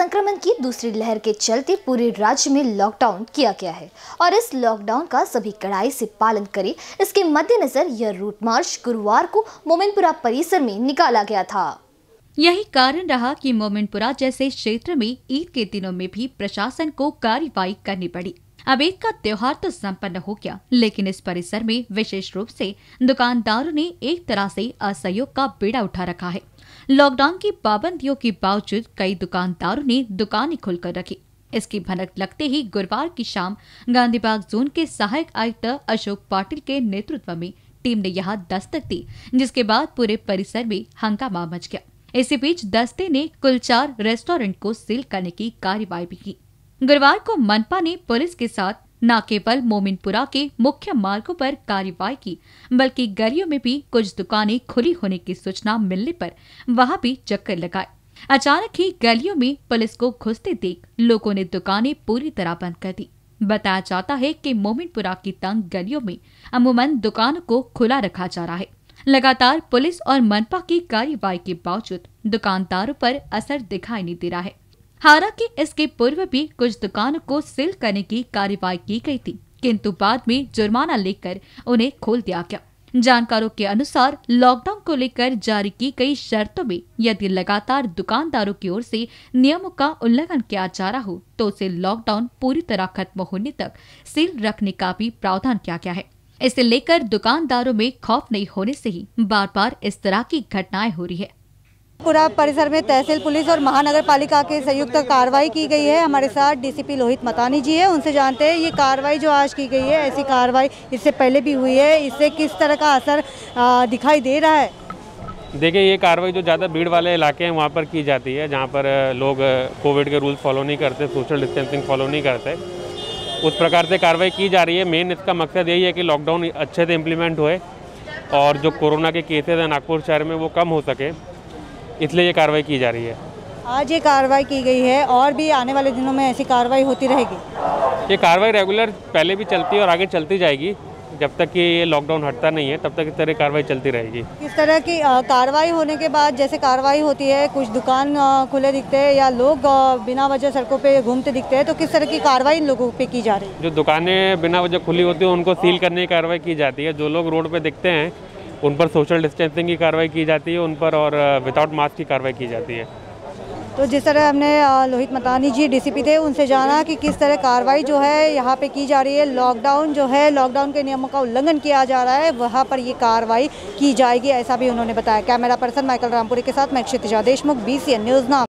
संक्रमण की दूसरी लहर के चलते पूरे राज्य में लॉकडाउन किया गया है और इस लॉकडाउन का सभी कड़ाई से पालन करे इसके मद्देनजर यह रूट मार्च गुरुवार को मोमिनपुरा परिसर में निकाला गया था यही कारण रहा कि मोमिनपुरा जैसे क्षेत्र में ईद के दिनों में भी प्रशासन को कार्रवाई करनी पड़ी अब ईद का त्योहार तो संपन्न हो गया लेकिन इस परिसर में विशेष रूप से दुकानदारों ने एक तरह से असहयोग का बेड़ा उठा रखा है लॉकडाउन की पाबंदियों के बावजूद कई दुकानदारों ने दुकानें खोलकर रखी इसकी भनक लगते ही गुरुवार की शाम गांधीबाग जोन के सहायक आयुक्त अशोक पाटिल के नेतृत्व में टीम ने यहाँ दस्तक दी जिसके बाद पूरे परिसर में हंगामा मच गया इसी बीच दस्ते ने कुल चार रेस्टोरेंट को सील करने की कार्यवाही भी की गुरुवार को मनपा ने पुलिस के साथ न केवल मोमिनपुरा के मुख्य मार्गों पर कार्यवाही की बल्कि गलियों में भी कुछ दुकानें खुली होने की सूचना मिलने पर वहां भी चक्कर लगाए अचानक ही गलियों में पुलिस को घुसते देख लोगों ने दुकानें पूरी तरह बंद कर दी बताया जाता है कि मोमिनपुरा की तंग गलियों में अमूमन दुकानों को खुला रखा जा रहा है लगातार पुलिस और मनपा की कार्यवाही के बावजूद दुकानदारों पर असर दिखाई नहीं दे रहा है हालांकि इसके पूर्व भी कुछ दुकानों को सील करने की कार्यवाही की गई थी किंतु बाद में जुर्माना लेकर उन्हें खोल दिया गया जानकारों के अनुसार लॉकडाउन को लेकर जारी की गई शर्तों में यदि लगातार दुकानदारों की ओर से नियमों का उल्लंघन किया जा रहा हो तो उसे लॉकडाउन पूरी तरह खत्म होने तक सील रखने का भी प्रावधान किया गया है इसे लेकर दुकानदारों में खौफ नहीं होने से ही बार बार इस तरह की घटनाएं हो रही है पूरा परिसर में तहसील पुलिस और महानगर पालिका के संयुक्त कार्रवाई की गई है हमारे साथ डीसीपी लोहित मतानी जी है उनसे जानते हैं ये कार्रवाई जो आज की गई है ऐसी कार्रवाई इससे पहले भी हुई है इससे किस तरह का असर दिखाई दे रहा है देखिए ये कार्रवाई जो ज़्यादा भीड़ वाले इलाके हैं वहाँ पर की जाती है जहाँ पर लोग कोविड के रूल्स फॉलो नहीं करते सोशल डिस्टेंसिंग फॉलो नहीं करते उस प्रकार से कार्रवाई की जा रही है मेन इसका मकसद यही है कि लॉकडाउन अच्छे से इम्प्लीमेंट हुए और जो कोरोना के केसेस हैं नागपुर शहर में वो कम हो सके इसलिए ये कार्रवाई की जा रही है आज ये कार्रवाई की गई है और भी आने वाले दिनों में ऐसी कार्रवाई होती रहेगी ये कार्रवाई रेगुलर पहले भी चलती है और आगे चलती जाएगी जब तक कि ये लॉकडाउन हटता नहीं है तब तक इस तरह कार्रवाई चलती रहेगी इस तरह की कार्रवाई होने के बाद जैसे कार्रवाई होती है कुछ दुकान खुले दिखते हैं या लोग बिना वजह सड़कों पे घूमते दिखते हैं तो किस तरह की कार्रवाई इन लोगों पे की जा रही है जो दुकानें बिना वजह खुली होती है उनको सील करने की कार्रवाई की जाती है जो लोग रोड पर दिखते हैं उन पर सोशल डिस्टेंसिंग की कार्रवाई की जाती है उन पर और विदाउट मास्क की कार्रवाई की जाती है तो जिस तरह हमने लोहित मतानी जी डीसीपी थे उनसे जाना कि किस तरह कार्रवाई जो है यहाँ पे की जा रही है लॉकडाउन जो है लॉकडाउन के नियमों का उल्लंघन किया जा रहा है वहाँ पर ये कार्रवाई की जाएगी ऐसा भी उन्होंने बताया कैमरा पर्सन माइकल रामपुरी के साथ मैं क्षितिजा देशमुख बी न्यूज़ नाम